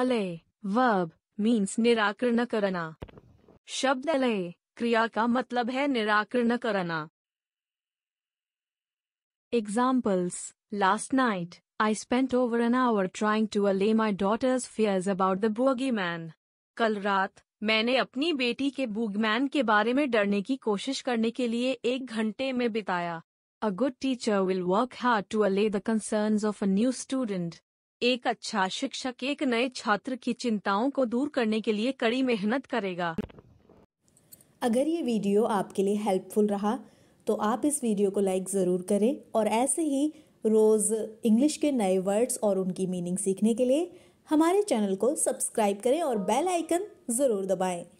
Alay verb means निराकरण करना शब्द अलय क्रिया का मतलब है निराकरण करना last night I spent over an hour trying to allay my daughter's daughter's about the bogey man कल रात मैंने अपनी बेटी के बुगमैन के बारे में डरने की कोशिश करने के लिए एक घंटे में बिताया a good teacher will work hard to allay the concern of a new student एक अच्छा शिक्षक एक नए छात्र की चिंताओं को दूर करने के लिए कड़ी मेहनत करेगा अगर ये वीडियो आपके लिए हेल्पफुल रहा तो आप इस वीडियो को लाइक ज़रूर करें और ऐसे ही रोज़ इंग्लिश के नए वर्ड्स और उनकी मीनिंग सीखने के लिए हमारे चैनल को सब्सक्राइब करें और बेल आइकन ज़रूर दबाएं